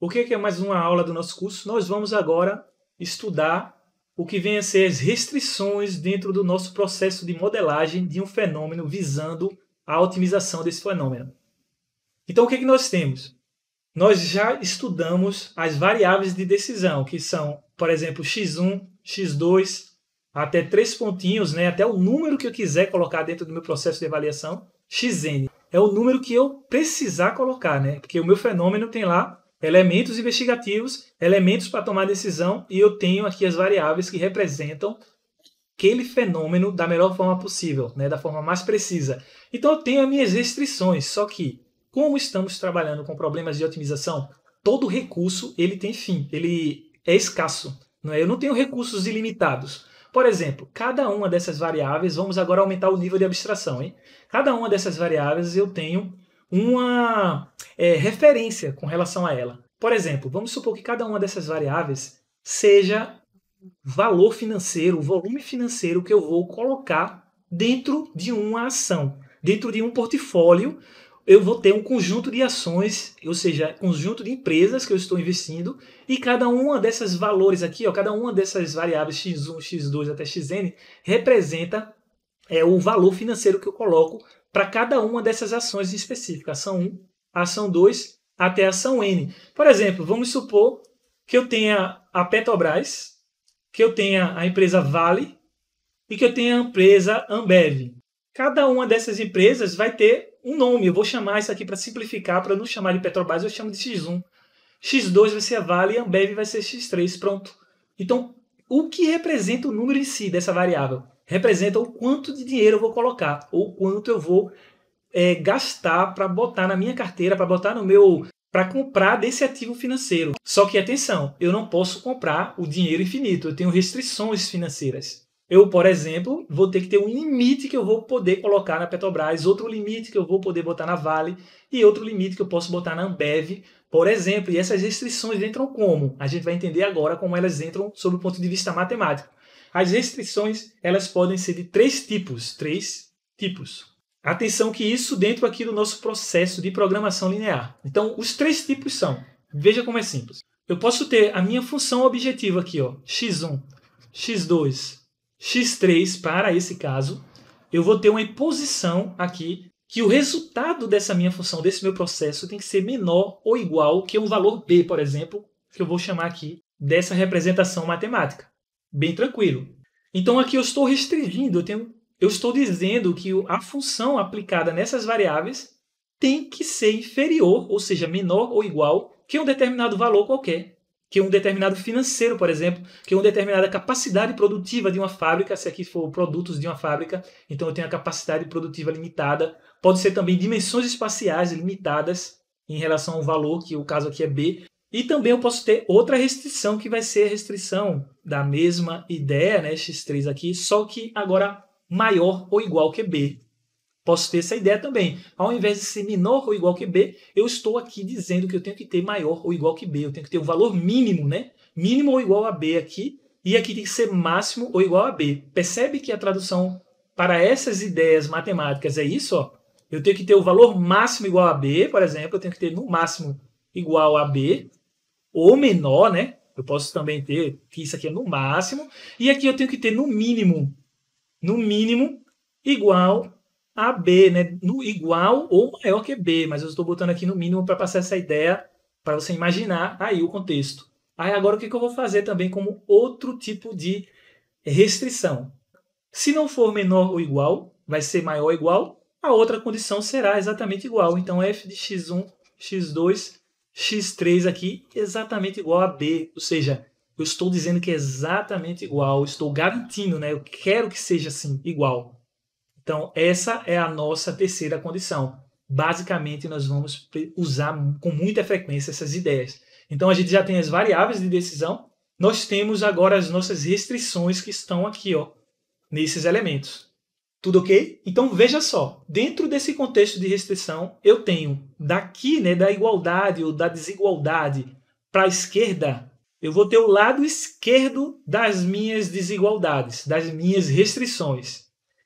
O que é mais uma aula do nosso curso? Nós vamos agora estudar o que vem a ser as restrições dentro do nosso processo de modelagem de um fenômeno visando a otimização desse fenômeno. Então, o que, é que nós temos? Nós já estudamos as variáveis de decisão, que são, por exemplo, x1, x2, até três pontinhos, né, até o número que eu quiser colocar dentro do meu processo de avaliação, xn. É o número que eu precisar colocar, né? Porque o meu fenômeno tem lá elementos investigativos, elementos para tomar decisão, e eu tenho aqui as variáveis que representam aquele fenômeno da melhor forma possível, né, da forma mais precisa. Então eu tenho as minhas restrições, só que como estamos trabalhando com problemas de otimização, todo recurso ele tem fim, ele é escasso. Não é? Eu não tenho recursos ilimitados. Por exemplo, cada uma dessas variáveis, vamos agora aumentar o nível de abstração. Hein? Cada uma dessas variáveis eu tenho uma é, referência com relação a ela. Por exemplo, vamos supor que cada uma dessas variáveis seja valor financeiro, volume financeiro que eu vou colocar dentro de uma ação, dentro de um portfólio. Eu vou ter um conjunto de ações, ou seja, conjunto de empresas que eu estou investindo, e cada uma dessas valores aqui, ó, cada uma dessas variáveis x1, x2 até xn representa é, o valor financeiro que eu coloco para cada uma dessas ações específicas. Ação 1, ação 2 até ação N. Por exemplo, vamos supor que eu tenha a Petrobras, que eu tenha a empresa Vale e que eu tenha a empresa Ambev. Cada uma dessas empresas vai ter um nome. Eu vou chamar isso aqui para simplificar, para não chamar de Petrobras, eu chamo de X1. X2 vai ser a Vale e a Ambev vai ser X3, pronto. Então, o que representa o número em si dessa variável? Representa o quanto de dinheiro eu vou colocar, ou quanto eu vou é, gastar para botar na minha carteira, para botar no meu para comprar desse ativo financeiro. Só que atenção, eu não posso comprar o dinheiro infinito, eu tenho restrições financeiras. Eu, por exemplo, vou ter que ter um limite que eu vou poder colocar na Petrobras, outro limite que eu vou poder botar na Vale e outro limite que eu posso botar na Ambev, por exemplo. E essas restrições entram como? A gente vai entender agora como elas entram sob o ponto de vista matemático. As restrições, elas podem ser de três tipos, três tipos. Atenção que isso dentro aqui do nosso processo de programação linear. Então, os três tipos são. Veja como é simples. Eu posso ter a minha função objetiva aqui, ó, x1, x2, x3 para esse caso. Eu vou ter uma imposição aqui que o resultado dessa minha função, desse meu processo, tem que ser menor ou igual que um valor b, por exemplo, que eu vou chamar aqui dessa representação matemática. Bem tranquilo. Então aqui eu estou restringindo, eu tenho eu estou dizendo que a função aplicada nessas variáveis tem que ser inferior, ou seja, menor ou igual que um determinado valor qualquer, que um determinado financeiro, por exemplo, que uma determinada capacidade produtiva de uma fábrica, se aqui for produtos de uma fábrica, então eu tenho a capacidade produtiva limitada, pode ser também dimensões espaciais limitadas em relação ao valor, que o caso aqui é B, e também eu posso ter outra restrição que vai ser a restrição da mesma ideia, né, x3 aqui, só que agora maior ou igual que B. Posso ter essa ideia também. Ao invés de ser menor ou igual que B, eu estou aqui dizendo que eu tenho que ter maior ou igual que B. Eu tenho que ter um valor mínimo, né? Mínimo ou igual a B aqui. E aqui tem que ser máximo ou igual a B. Percebe que a tradução para essas ideias matemáticas é isso? Ó? Eu tenho que ter o valor máximo igual a B, por exemplo. Eu tenho que ter no máximo igual a B. Ou menor, né? Eu posso também ter que isso aqui é no máximo. E aqui eu tenho que ter no mínimo no mínimo igual a B, né? No igual ou maior que B, mas eu estou botando aqui no mínimo para passar essa ideia para você imaginar aí o contexto. Aí agora o que, que eu vou fazer também como outro tipo de restrição? Se não for menor ou igual, vai ser maior ou igual, a outra condição será exatamente igual. Então f de x1, x2, x3 aqui exatamente igual a b, ou seja, eu estou dizendo que é exatamente igual, estou garantindo, né? Eu quero que seja assim, igual. Então, essa é a nossa terceira condição. Basicamente, nós vamos usar com muita frequência essas ideias. Então, a gente já tem as variáveis de decisão, nós temos agora as nossas restrições que estão aqui, ó, nesses elementos. Tudo ok? Então veja só, dentro desse contexto de restrição, eu tenho daqui, né, da igualdade ou da desigualdade para a esquerda, eu vou ter o lado esquerdo das minhas desigualdades, das minhas restrições.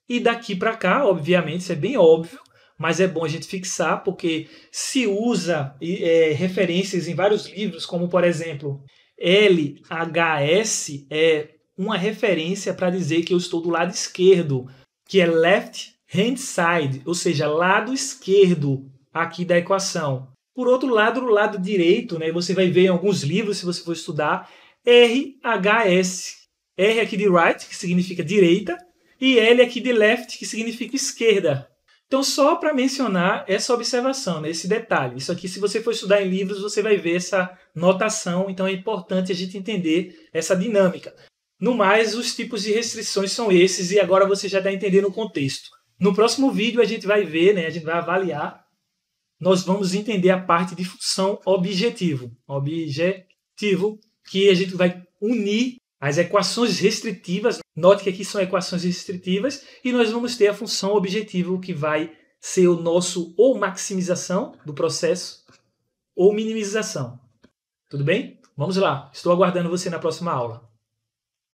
E daqui para cá, obviamente, isso é bem óbvio, mas é bom a gente fixar, porque se usa é, referências em vários livros, como por exemplo, LHS é uma referência para dizer que eu estou do lado esquerdo, que é left hand side, ou seja, lado esquerdo aqui da equação. Por outro lado, no lado direito, né, você vai ver em alguns livros, se você for estudar, RHS. R aqui de right, que significa direita, e L aqui de left, que significa esquerda. Então, só para mencionar essa observação, né, esse detalhe. Isso aqui, se você for estudar em livros, você vai ver essa notação. Então, é importante a gente entender essa dinâmica. No mais, os tipos de restrições são esses, e agora você já está entendendo o contexto. No próximo vídeo, a gente vai ver, né, a gente vai avaliar nós vamos entender a parte de função objetivo. Objetivo, que a gente vai unir as equações restritivas. Note que aqui são equações restritivas. E nós vamos ter a função objetivo, que vai ser o nosso ou maximização do processo ou minimização. Tudo bem? Vamos lá. Estou aguardando você na próxima aula.